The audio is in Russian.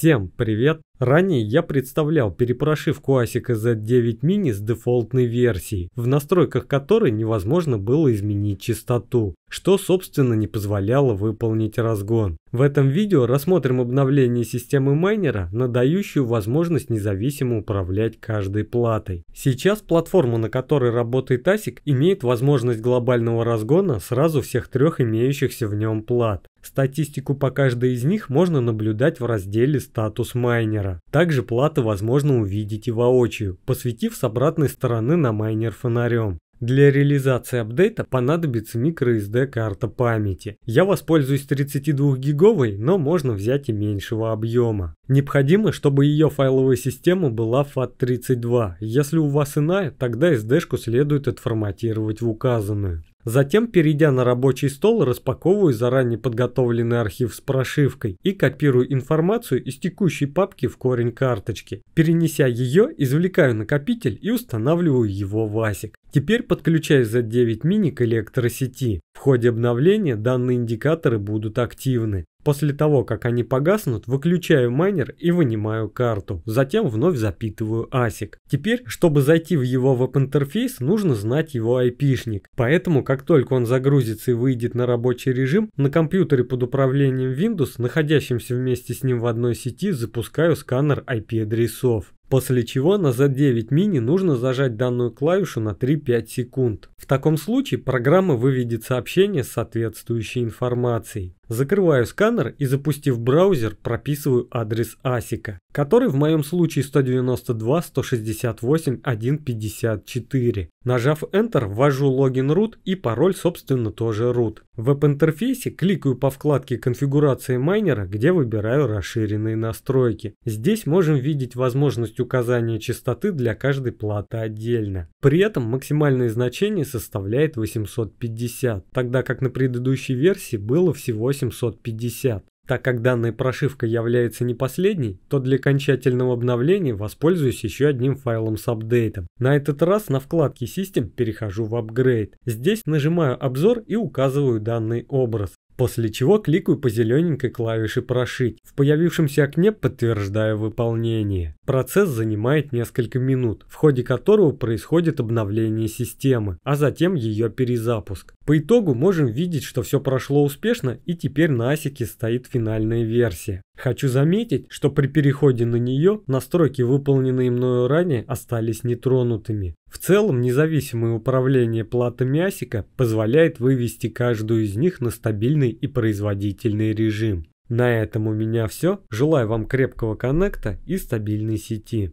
Всем привет! Ранее я представлял перепрошивку ASIC Z9 Mini с дефолтной версией, в настройках которой невозможно было изменить частоту, что собственно не позволяло выполнить разгон. В этом видео рассмотрим обновление системы майнера, надающую возможность независимо управлять каждой платой. Сейчас платформа, на которой работает ASIC, имеет возможность глобального разгона сразу всех трех имеющихся в нем плат. Статистику по каждой из них можно наблюдать в разделе «Статус майнера». Также плату возможно увидеть и воочию, посветив с обратной стороны на майнер фонарем. Для реализации апдейта понадобится microSD карта памяти. Я воспользуюсь 32 гиговой, но можно взять и меньшего объема. Необходимо, чтобы ее файловая система была FAT32. Если у вас иная, тогда SD-шку следует отформатировать в указанную. Затем, перейдя на рабочий стол, распаковываю заранее подготовленный архив с прошивкой и копирую информацию из текущей папки в корень карточки. Перенеся ее, извлекаю накопитель и устанавливаю его в ASIC. Теперь, подключая за 9 мини к электросети, в ходе обновления данные индикаторы будут активны. После того, как они погаснут, выключаю майнер и вынимаю карту. Затем вновь запитываю ASIC. Теперь, чтобы зайти в его веб-интерфейс, нужно знать его IP-шник. Поэтому, как только он загрузится и выйдет на рабочий режим, на компьютере под управлением Windows, находящемся вместе с ним в одной сети, запускаю сканер IP-адресов после чего на назад 9 мини нужно зажать данную клавишу на 3-5 секунд. В таком случае программа выведет сообщение с соответствующей информацией. Закрываю сканер и запустив браузер, прописываю адрес ASIC, который в моем случае 192.168.1.54. Нажав Enter, ввожу логин root и пароль собственно тоже root. В веб-интерфейсе кликаю по вкладке конфигурации майнера, где выбираю расширенные настройки. Здесь можем видеть возможность указания частоты для каждой платы отдельно. При этом максимальное значение составляет 850, тогда как на предыдущей версии было всего 850. Так как данная прошивка является не последней, то для окончательного обновления воспользуюсь еще одним файлом с апдейтом. На этот раз на вкладке System перехожу в Upgrade. Здесь нажимаю обзор и указываю данный образ после чего кликаю по зелененькой клавише «Прошить» в появившемся окне, подтверждаю выполнение. Процесс занимает несколько минут, в ходе которого происходит обновление системы, а затем ее перезапуск. По итогу можем видеть, что все прошло успешно и теперь на ASIC стоит финальная версия. Хочу заметить, что при переходе на нее настройки, выполненные мною ранее, остались нетронутыми. В целом, независимое управление платами ASIC позволяет вывести каждую из них на стабильный и производительный режим. На этом у меня все. Желаю вам крепкого коннекта и стабильной сети.